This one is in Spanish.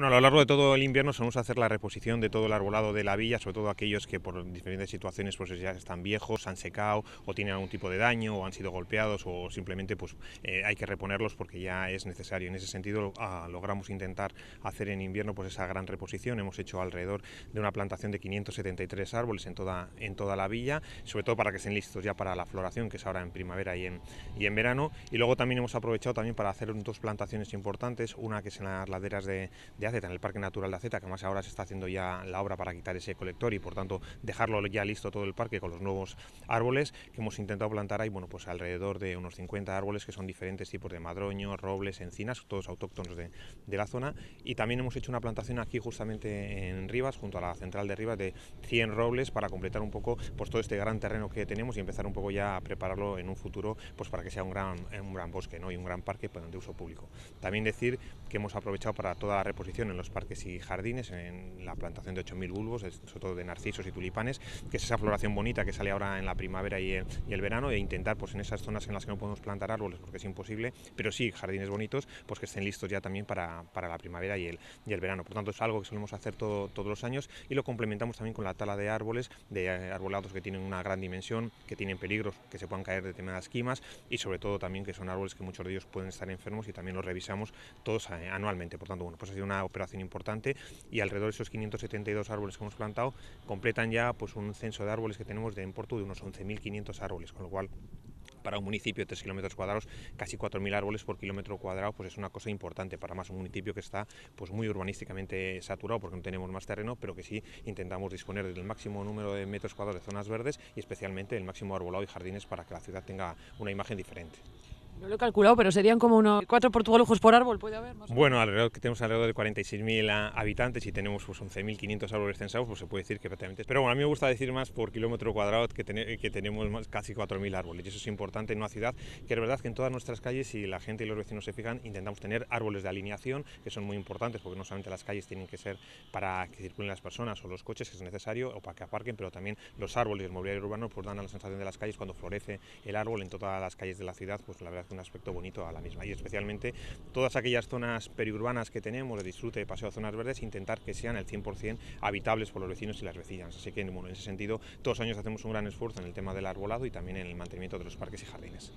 Bueno, a lo largo de todo el invierno solemos hacer la reposición de todo el arbolado de la villa, sobre todo aquellos que por diferentes situaciones pues ya están viejos, han secado o tienen algún tipo de daño o han sido golpeados o simplemente pues eh, hay que reponerlos porque ya es necesario. En ese sentido ah, logramos intentar hacer en invierno pues esa gran reposición. Hemos hecho alrededor de una plantación de 573 árboles en toda, en toda la villa, sobre todo para que estén listos ya para la floración que es ahora en primavera y en, y en verano. Y luego también hemos aprovechado también para hacer dos plantaciones importantes, una que es en las laderas de, de en el Parque Natural de Aceta, que más ahora se está haciendo ya la obra para quitar ese colector y por tanto dejarlo ya listo todo el parque con los nuevos árboles que hemos intentado plantar ahí, bueno, pues alrededor de unos 50 árboles que son diferentes tipos de madroño, robles, encinas, todos autóctonos de, la zona y también hemos hecho una plantación aquí justamente en Rivas, junto a la central de Rivas, de 100 robles para completar un poco pues, todo este gran terreno que tenemos y empezar un poco ya a prepararlo en un futuro pues para que sea un gran, un gran bosque y un gran parque pues, de uso público. También decir que hemos aprovechado para toda la reposición en los parques y jardines, en la plantación de 8.000 bulbos, sobre todo de narcisos y tulipanes, que es esa floración bonita que sale ahora en la primavera y, el verano, e intentar pues, en esas zonas en las que no podemos plantar árboles porque es imposible, pero sí jardines bonitos, pues que estén listos ya también para, la primavera y el, y el verano. Por tanto, es algo que solemos hacer todos los años y lo complementamos también con la tala de árboles, de eh, arbolados que tienen una gran dimensión, que tienen peligros, que se puedan caer de determinadas quimas y sobre todo también que son árboles que muchos de ellos pueden estar enfermos y también los revisamos todos eh, anualmente. Por tanto, bueno, pues ha sido una operación importante y alrededor de esos 572 árboles que hemos plantado completan ya pues un censo de árboles que tenemos de en de unos 11.500 árboles, con lo cual para un municipio de 3 kilómetros cuadrados, casi 4.000 árboles por kilómetro cuadrado, pues es una cosa importante para más un municipio que está pues muy urbanísticamente saturado porque no tenemos más terreno, pero que sí intentamos disponer del máximo número de metros cuadrados de zonas verdes y especialmente del máximo arbolado y jardines para que la ciudad tenga una imagen diferente. No lo he calculado, pero serían como unos cuatro portugalujos por árbol, puede haber. Más bueno, alrededor, que tenemos alrededor de 46.000 ah, habitantes y tenemos 11.500 pues, árboles censados, pues se puede decir que prácticamente... Pero bueno, a mí me gusta decir más por kilómetro cuadrado que, que tenemos más, casi 4.000 árboles y eso es importante en una ciudad que es verdad que en todas nuestras calles, si la gente y los vecinos se fijan, intentamos tener árboles de alineación que son muy importantes porque no solamente las calles tienen que ser para que circulen las personas o los coches que es necesario o para que aparquen, pero también los árboles y el mobiliario urbano pues dan a la sensación de las calles cuando florece el árbol en todas las calles de la ciudad, pues la verdad un aspecto bonito a la misma. Y especialmente todas aquellas zonas periurbanas que tenemos de disfrute de paseo a zonas verdes, intentar que sean al 100% habitables por los vecinos y las vecinas. Así que en ese sentido, todos los años hacemos un gran esfuerzo en el tema del arbolado y también en el mantenimiento de los parques y jardines.